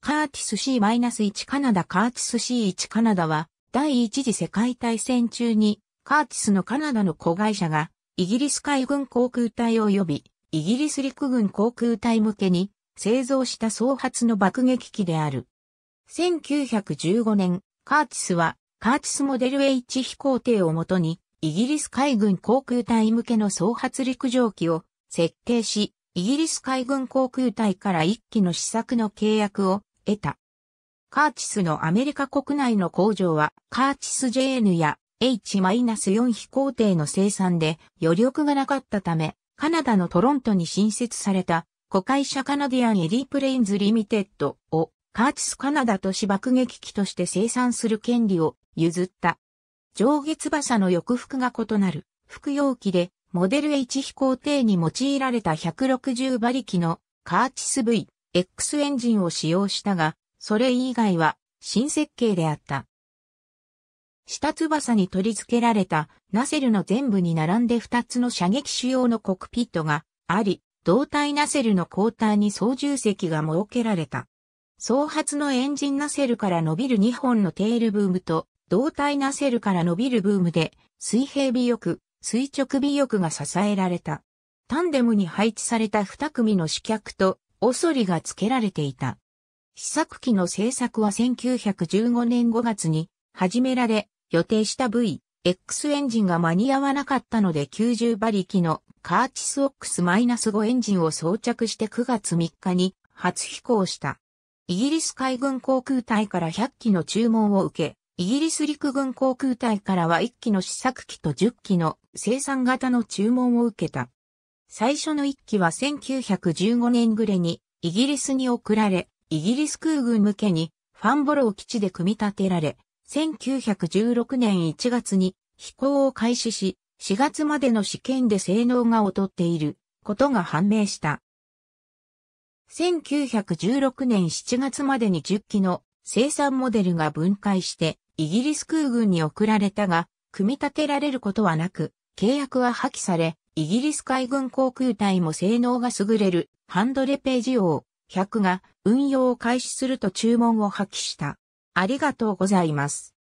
カーティス C-1 カナダカーティス C1 カナダは第一次世界大戦中にカーティスのカナダの子会社がイギリス海軍航空隊及びイギリス陸軍航空隊向けに製造した総発の爆撃機である。1915年、カーティスはカーティスモデル H 飛行艇をもとにイギリス海軍航空隊向けの総発陸上機を設計し、イギリス海軍航空隊から1機の試作の契約を得た。カーチスのアメリカ国内の工場は、カーチス JN や H-4 飛行艇の生産で余力がなかったため、カナダのトロントに新設された、子会社カナディアンエリープレインズリミテッドをカーチスカナダ都市爆撃機として生産する権利を譲った。上下翼の翼服が異なる服用機でモデル H 飛行艇に用いられた160馬力のカーチス V X エンジンを使用したが、それ以外は新設計であった。下翼に取り付けられたナセルの全部に並んで2つの射撃主用のコックピットがあり、胴体ナセルの後端に操縦席が設けられた。双発のエンジンナセルから伸びる2本のテールブームと、胴体ナセルから伸びるブームで、水平尾翼、垂直尾翼が支えられた。タンデムに配置された2組の四脚とおそりが付けられていた。試作機の製作は1915年5月に始められ、予定した V、X エンジンが間に合わなかったので90馬力のカーチスオックス -5 エンジンを装着して9月3日に初飛行した。イギリス海軍航空隊から100機の注文を受け、イギリス陸軍航空隊からは1機の試作機と10機の生産型の注文を受けた。最初の一機は1915年暮れにイギリスに送られ、イギリス空軍向けにファンボロー基地で組み立てられ、1916年1月に飛行を開始し、4月までの試験で性能が劣っていることが判明した。1916年7月までに10機の生産モデルが分解してイギリス空軍に送られたが、組み立てられることはなく、契約は破棄され、イギリス海軍航空隊も性能が優れるハンドレページ王100が運用を開始すると注文を破棄した。ありがとうございます。